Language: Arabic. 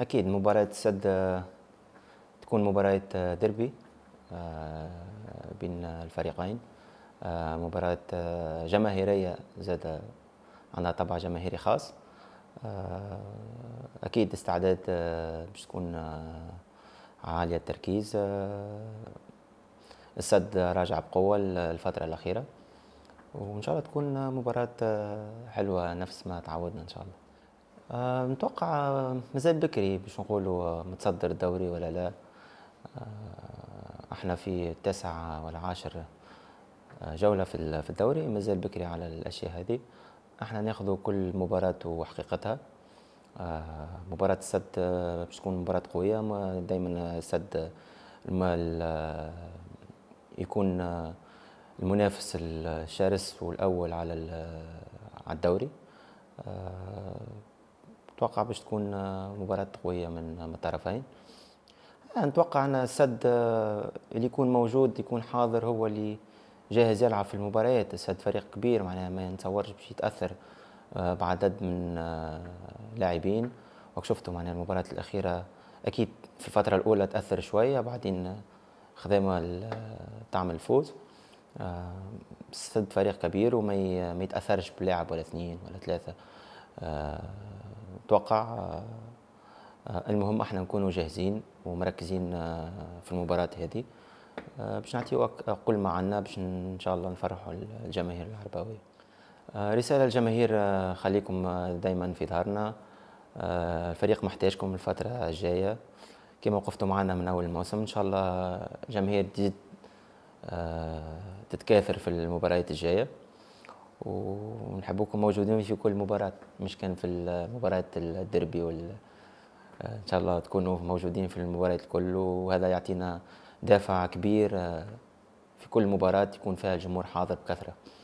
اكيد مباراه السد آه، تكون مباراه آه، ديربي آه، بين الفريقين مباراة جماهيرية زاد عندها طبع جماهيري خاص أكيد استعداد باش تكون عالية التركيز السد راجع بقوة الفترة الأخيرة وإن شاء الله تكون مباراة حلوة نفس ما تعودنا إن شاء الله آه نتوقع آه، مازال بكري باش نقولوا آه، متصدر الدوري ولا لا آه، احنا في التاسعة ولا عاشر جولة في في الدوري مازال بكري على الأشياء هذه احنا ناخذ كل مباراة وحقيقتها مباراة السد باش تكون مباراة قوية دائما السد يكون المنافس الشرس والأول على على الدوري اتوقع باش تكون آه، مباراه قويه من آه، الطرفين آه، نتوقع ان السد اللي يكون موجود يكون حاضر هو اللي جاهز يلعب في المباريات السد فريق كبير معناها ما نتصورش باش يتاثر بعدد من لاعبين وكشفتوا معناها المباراه الاخيره اكيد في الفتره الاولى تاثر شويه بعدين خدمة تعمل الفوز السد فريق كبير وما يتاثرش بلاعب ولا اثنين ولا ثلاثه اتوقع آه، آه، المهم احنا نكونوا جاهزين ومركزين آه، في المباراه هذه باش نعطيو كل ما عندنا باش ان شاء الله نفرحوا الجماهير العرباويه رساله للجماهير خليكم دائما في ظهرنا الفريق محتاجكم الفتره الجايه كما وقفتوا معنا من اول الموسم ان شاء الله جماهير تزيد تتكاثر في المباريات الجايه ونحبوكم موجودين في كل مباراة مش كان في مباراة الدربي وال ان شاء الله تكونوا موجودين في المباريات الكل وهذا يعطينا دافع كبير آه، في كل مباراة يكون فيها الجمهور حاضر بكثرة